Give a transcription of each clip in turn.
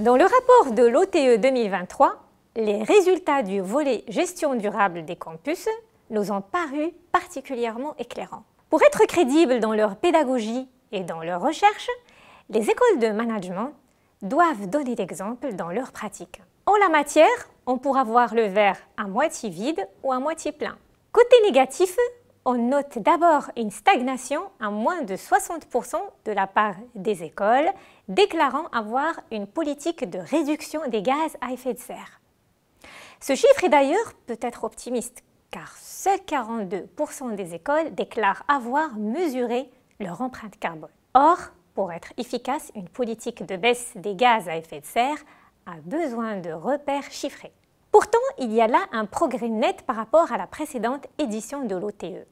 Dans le rapport de l'OTE 2023, les résultats du volet gestion durable des campus nous ont paru particulièrement éclairants. Pour être crédibles dans leur pédagogie et dans leur recherche, les écoles de management doivent donner l'exemple dans leur pratique. En la matière, on pourra voir le verre à moitié vide ou à moitié plein. Côté négatif, on note d'abord une stagnation à moins de 60% de la part des écoles, déclarant avoir une politique de réduction des gaz à effet de serre. Ce chiffre est d'ailleurs peut-être optimiste, car seuls 42% des écoles déclarent avoir mesuré leur empreinte carbone. Or, pour être efficace, une politique de baisse des gaz à effet de serre a besoin de repères chiffrés. Pourtant, il y a là un progrès net par rapport à la précédente édition de l'OTE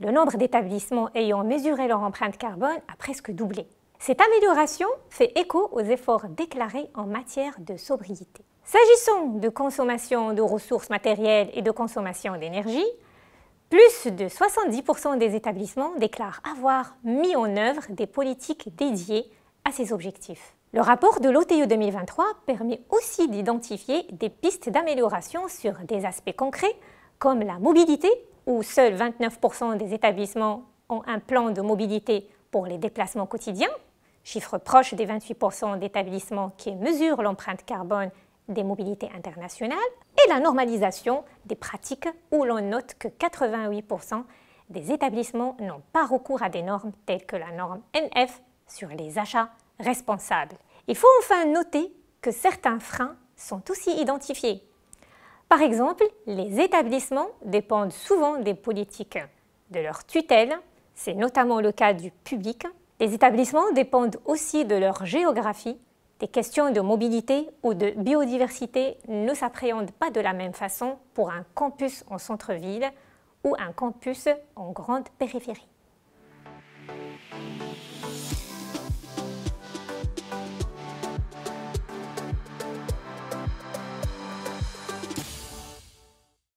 le nombre d'établissements ayant mesuré leur empreinte carbone a presque doublé. Cette amélioration fait écho aux efforts déclarés en matière de sobriété. S'agissant de consommation de ressources matérielles et de consommation d'énergie, plus de 70% des établissements déclarent avoir mis en œuvre des politiques dédiées à ces objectifs. Le rapport de l'OTE 2023 permet aussi d'identifier des pistes d'amélioration sur des aspects concrets comme la mobilité où seuls 29% des établissements ont un plan de mobilité pour les déplacements quotidiens, chiffre proche des 28% d'établissements qui mesurent l'empreinte carbone des mobilités internationales, et la normalisation des pratiques où l'on note que 88% des établissements n'ont pas recours à des normes telles que la norme NF sur les achats responsables. Il faut enfin noter que certains freins sont aussi identifiés par exemple, les établissements dépendent souvent des politiques de leur tutelle, c'est notamment le cas du public. Les établissements dépendent aussi de leur géographie. Des questions de mobilité ou de biodiversité ne s'appréhendent pas de la même façon pour un campus en centre-ville ou un campus en grande périphérie.